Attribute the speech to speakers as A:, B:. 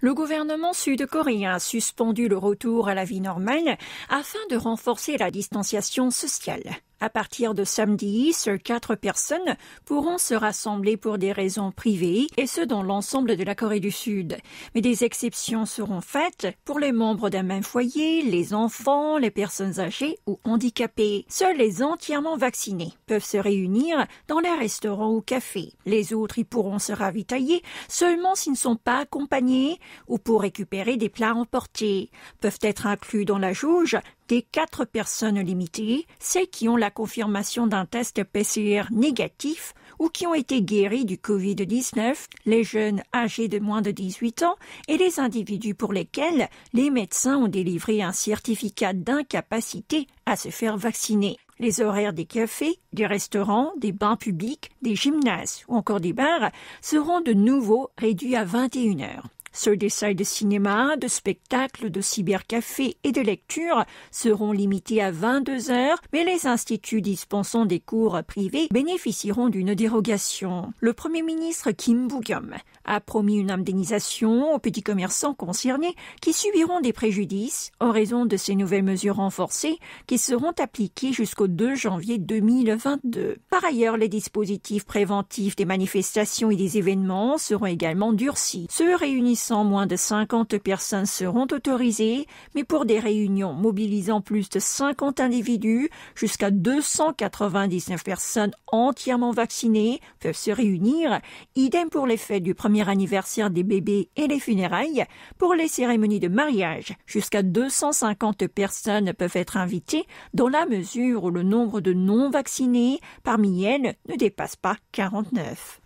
A: Le gouvernement sud-coréen a suspendu le retour à la vie normale afin de renforcer la distanciation sociale. À partir de samedi, seules quatre personnes pourront se rassembler pour des raisons privées, et ce dans l'ensemble de la Corée du Sud. Mais des exceptions seront faites pour les membres d'un même foyer, les enfants, les personnes âgées ou handicapées. Seuls les entièrement vaccinés peuvent se réunir dans les restaurants ou cafés. Les autres y pourront se ravitailler seulement s'ils ne sont pas accompagnés ou pour récupérer des plats emportés. Peuvent être inclus dans la jauge des quatre personnes limitées, celles qui ont la confirmation d'un test PCR négatif ou qui ont été guéries du Covid-19, les jeunes âgés de moins de 18 ans et les individus pour lesquels les médecins ont délivré un certificat d'incapacité à se faire vacciner. Les horaires des cafés, des restaurants, des bains publics, des gymnases ou encore des bars seront de nouveau réduits à 21 heures. Ceux des salles de cinéma, de spectacles, de cybercafés et de lectures seront limités à 22 heures, mais les instituts dispensant des cours privés bénéficieront d'une dérogation. Le Premier ministre Kim Bougum a promis une indemnisation aux petits commerçants concernés qui subiront des préjudices en raison de ces nouvelles mesures renforcées qui seront appliquées jusqu'au 2 janvier 2022. Par ailleurs, les dispositifs préventifs des manifestations et des événements seront également durcis. Se moins de 50 personnes seront autorisées, mais pour des réunions mobilisant plus de 50 individus, jusqu'à 299 personnes entièrement vaccinées peuvent se réunir. Idem pour les fêtes du premier anniversaire des bébés et les funérailles. Pour les cérémonies de mariage, jusqu'à 250 personnes peuvent être invitées dans la mesure où le nombre de non vaccinés parmi elles ne dépasse pas 49.